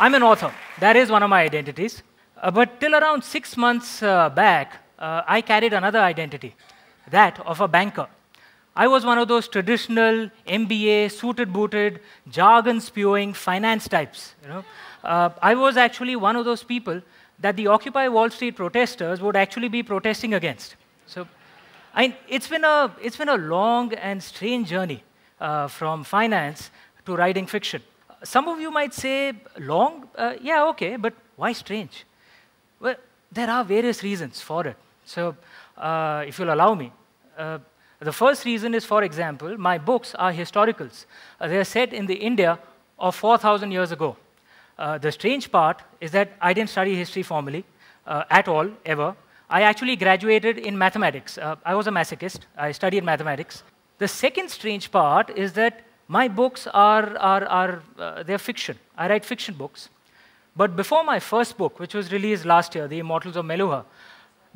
I'm an author. That is one of my identities. Uh, but till around six months uh, back, uh, I carried another identity, that of a banker. I was one of those traditional MBA, suited booted, jargon spewing finance types. You know? Uh, I was actually one of those people that the Occupy Wall Street protesters would actually be protesting against. So I, it's, been a, it's been a long and strange journey uh, from finance to writing fiction some of you might say, long? Uh, yeah, okay, but why strange? Well, there are various reasons for it. So, uh, if you'll allow me, uh, the first reason is, for example, my books are historicals. Uh, they are set in the India of 4,000 years ago. Uh, the strange part is that I didn't study history formally uh, at all, ever. I actually graduated in mathematics. I was a masochist. I studied mathematics. The second strange part is that my books are, are, are uh, they're fiction. I write fiction books. But before my first book, which was released last year, The Immortals of Meluha,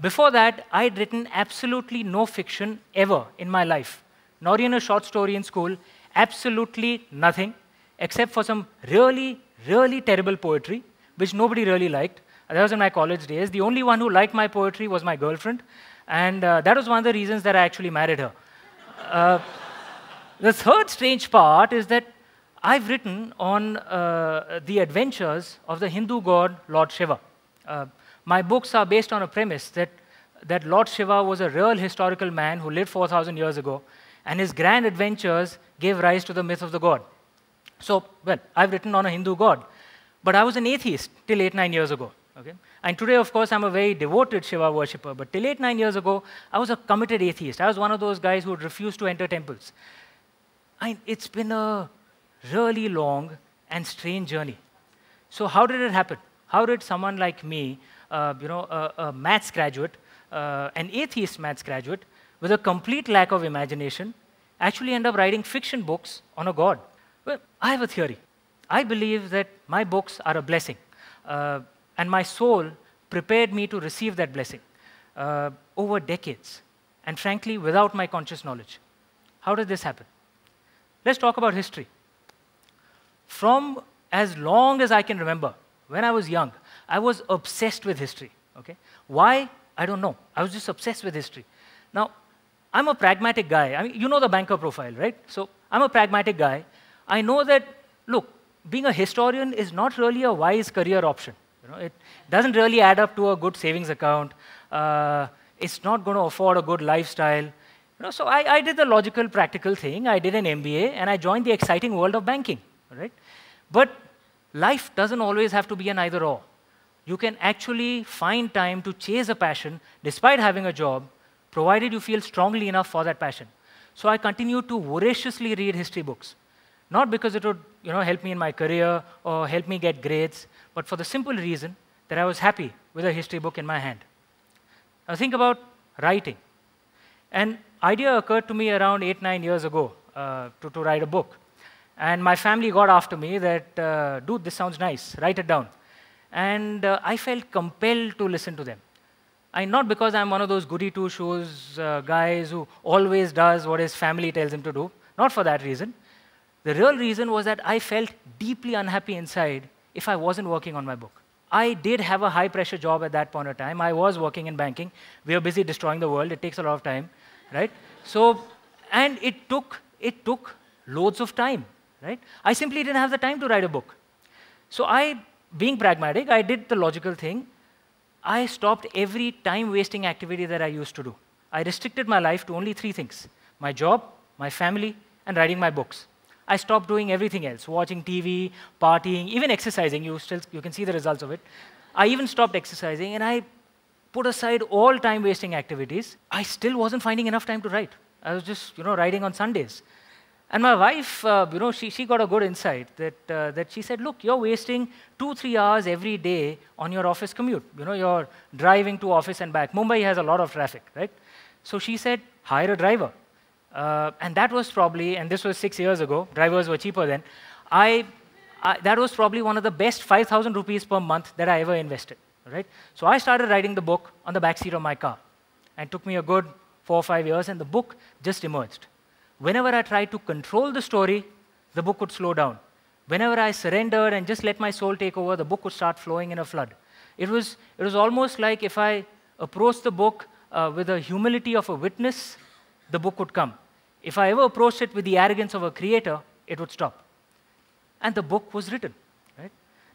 before that, I'd written absolutely no fiction ever in my life, not even a short story in school, absolutely nothing, except for some really, really terrible poetry, which nobody really liked. That was in my college days. The only one who liked my poetry was my girlfriend, and uh, that was one of the reasons that I actually married her. Uh, the third strange part is that I've written on uh, the adventures of the Hindu god Lord Shiva. Uh, my books are based on a premise that, that Lord Shiva was a real historical man who lived 4,000 years ago, and his grand adventures gave rise to the myth of the god. So, well, I've written on a Hindu god, but I was an atheist till eight, nine years ago. Okay? And today, of course, I'm a very devoted Shiva worshipper, but till eight, nine years ago, I was a committed atheist. I was one of those guys who refused to enter temples it's been a really long and strange journey. So how did it happen? How did someone like me, uh, you know, a, a maths graduate, uh, an atheist maths graduate, with a complete lack of imagination, actually end up writing fiction books on a god? Well, I have a theory. I believe that my books are a blessing, uh, and my soul prepared me to receive that blessing uh, over decades, and frankly, without my conscious knowledge. How did this happen? Let's talk about history. From as long as I can remember, when I was young, I was obsessed with history. Okay? Why? I don't know. I was just obsessed with history. Now, I'm a pragmatic guy. I mean, you know the banker profile, right? So I'm a pragmatic guy. I know that, look, being a historian is not really a wise career option. You know, it doesn't really add up to a good savings account. Uh, it's not going to afford a good lifestyle so I, I did the logical, practical thing. I did an MBA, and I joined the exciting world of banking. Right? But life doesn't always have to be an either or. You can actually find time to chase a passion despite having a job, provided you feel strongly enough for that passion. So I continued to voraciously read history books, not because it would you know, help me in my career or help me get grades, but for the simple reason that I was happy with a history book in my hand. Now think about writing. And idea occurred to me around eight, nine years ago uh, to, to write a book. And my family got after me that, uh, dude, this sounds nice, write it down. And uh, I felt compelled to listen to them. I, not because I'm one of those goody two shoes uh, guys who always does what his family tells him to do, not for that reason. The real reason was that I felt deeply unhappy inside if I wasn't working on my book. I did have a high pressure job at that point of time. I was working in banking. We were busy destroying the world. It takes a lot of time right? So, and it took, it took loads of time, right? I simply didn't have the time to write a book. So I, being pragmatic, I did the logical thing. I stopped every time-wasting activity that I used to do. I restricted my life to only three things, my job, my family, and writing my books. I stopped doing everything else, watching TV, partying, even exercising. You, still, you can see the results of it. I even stopped exercising, and I put aside all time wasting activities, I still wasn't finding enough time to write. I was just, you know, writing on Sundays. And my wife, uh, you know, she, she got a good insight that, uh, that she said, look, you're wasting two, three hours every day on your office commute. You know, you're driving to office and back. Mumbai has a lot of traffic, right? So she said, hire a driver. Uh, and that was probably, and this was six years ago, drivers were cheaper then. I, I that was probably one of the best 5,000 rupees per month that I ever invested right? So I started writing the book on the backseat of my car. And took me a good four or five years, and the book just emerged. Whenever I tried to control the story, the book would slow down. Whenever I surrendered and just let my soul take over, the book would start flowing in a flood. It was, it was almost like if I approached the book uh, with the humility of a witness, the book would come. If I ever approached it with the arrogance of a creator, it would stop. And the book was written.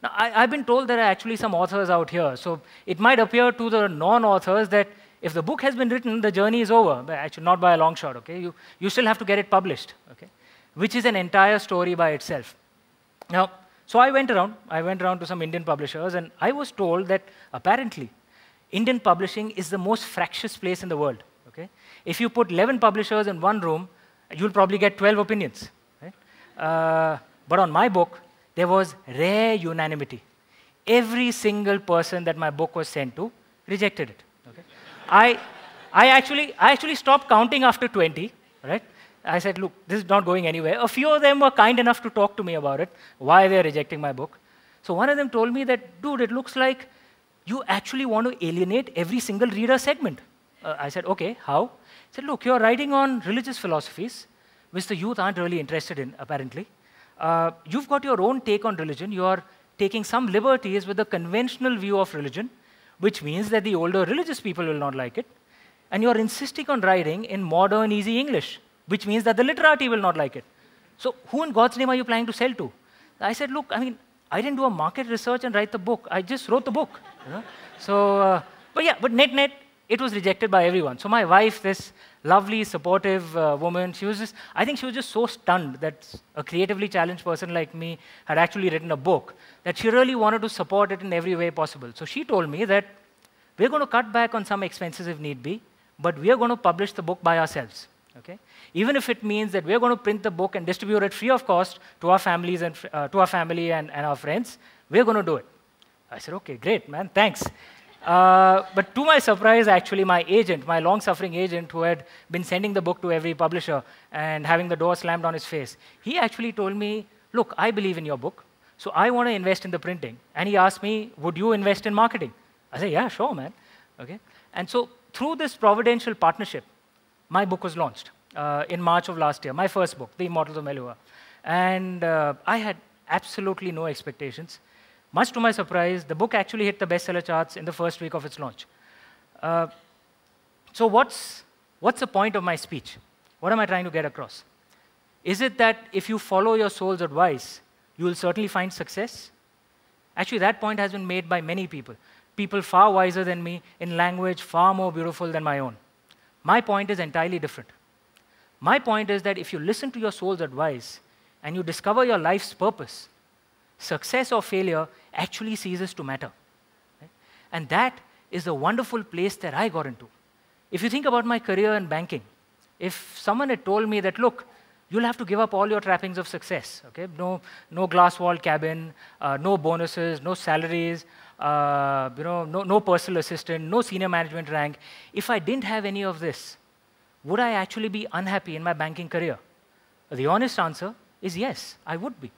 Now, I, have been told there are actually some authors out here, so it might appear to the non-authors that if the book has been written, the journey is over. But actually, not by a long shot, okay? You, you still have to get it published, okay? Which is an entire story by itself. Now, so I went around, I went around to some Indian publishers, and I was told that apparently Indian publishing is the most fractious place in the world, okay? If you put 11 publishers in one room, you'll probably get 12 opinions, right? Uh, but on my book, there was rare unanimity. Every single person that my book was sent to rejected it. Okay? I, I, actually, I actually stopped counting after 20, right? I said, look, this is not going anywhere. A few of them were kind enough to talk to me about it, why they're rejecting my book. So one of them told me that, dude, it looks like you actually want to alienate every single reader segment. Uh, I said, okay, how? He said, look, you're writing on religious philosophies, which the youth aren't really interested in, apparently uh, you've got your own take on religion. You're taking some liberties with the conventional view of religion, which means that the older religious people will not like it. And you're insisting on writing in modern, easy English, which means that the literati will not like it. So, who in God's name are you planning to sell to? I said, Look, I mean, I didn't do a market research and write the book. I just wrote the book. You know? So, uh, but yeah, but net, net, it was rejected by everyone. So my wife, this lovely, supportive uh, woman, she was just, I think she was just so stunned that a creatively challenged person like me had actually written a book, that she really wanted to support it in every way possible. So she told me that we're going to cut back on some expenses if need be, but we are going to publish the book by ourselves. Okay? Even if it means that we're going to print the book and distribute it free of cost to our families and uh, to our family and, and our friends, we're going to do it. I said, okay, great, man, thanks. Uh, but to my surprise, actually, my agent, my long suffering agent who had been sending the book to every publisher and having the door slammed on his face, he actually told me, Look, I believe in your book, so I want to invest in the printing. And he asked me, Would you invest in marketing? I said, Yeah, sure, man. Okay. And so through this providential partnership, my book was launched uh, in March of last year, my first book, The Immortals of Melua. And uh, I had absolutely no expectations. Much to my surprise, the book actually hit the bestseller charts in the first week of its launch. Uh, so what's, what's the point of my speech? What am I trying to get across? Is it that if you follow your soul's advice, you will certainly find success? Actually, that point has been made by many people, people far wiser than me, in language far more beautiful than my own. My point is entirely different. My point is that if you listen to your soul's advice and you discover your life's purpose, success or failure actually ceases to matter. And that is the wonderful place that I got into. If you think about my career in banking, if someone had told me that, look, you'll have to give up all your trappings of success, okay? No, no glass wall cabin, uh, no bonuses, no salaries, uh, you know, no, no personal assistant, no senior management rank. If I didn't have any of this, would I actually be unhappy in my banking career? The honest answer is yes, I would be.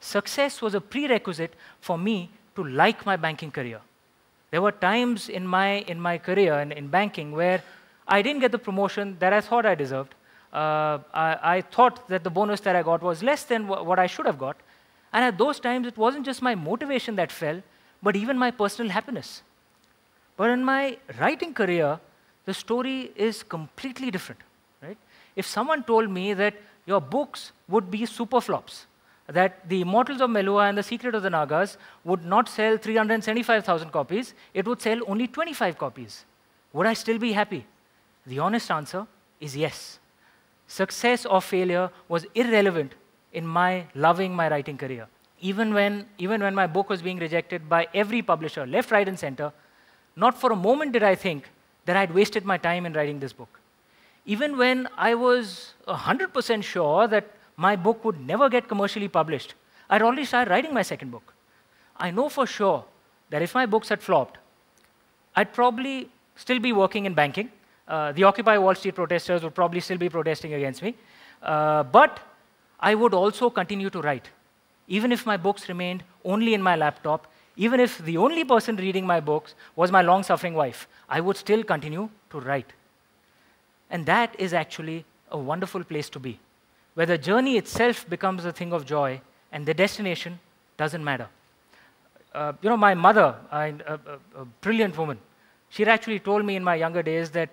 Success was a prerequisite for me to like my banking career. There were times in my, in my career and in, banking where I didn't get the promotion that I thought I deserved. Uh, I, I, thought that the bonus that I got was less than wh what I should have got. And at those times, it wasn't just my motivation that fell, but even my personal happiness. But in my writing career, the story is completely different. Right? If someone told me that your books would be super flops, that the Immortals of Melua and the Secret of the Nagas would not sell 375,000 copies, it would sell only 25 copies. Would I still be happy? The honest answer is yes. Success or failure was irrelevant in my loving my writing career. Even when, even when my book was being rejected by every publisher, left, right, and center, not for a moment did I think that I'd wasted my time in writing this book. Even when I was 100% sure that my book would never get commercially published. I'd already started writing my second book. I know for sure that if my books had flopped, I'd probably still be working in banking. Uh, the Occupy Wall Street protesters would probably still be protesting against me. Uh, but I would also continue to write. Even if my books remained only in my laptop, even if the only person reading my books was my long suffering wife, I would still continue to write. And that is actually a wonderful place to be where the journey itself becomes a thing of joy and the destination doesn't matter. Uh, you know, my mother, a, a, a, brilliant woman, she actually told me in my younger days that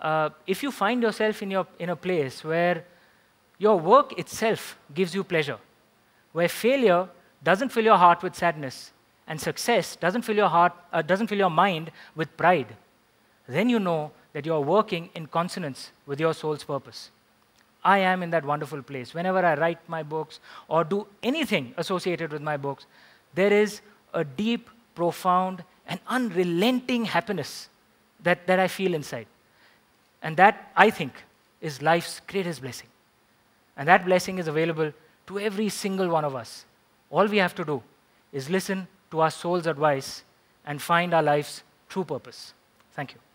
uh, if you find yourself in, your, in a place where your work itself gives you pleasure, where failure doesn't fill your heart with sadness and success doesn't fill your heart, uh, doesn't fill your mind with pride, then you know that you are working in consonance with your soul's purpose. I am in that wonderful place. Whenever I write my books or do anything associated with my books, there is a deep, profound, and unrelenting happiness that, that I feel inside. And that, I think, is life's greatest blessing. And that blessing is available to every single one of us. All we have to do is listen to our soul's advice and find our life's true purpose. Thank you.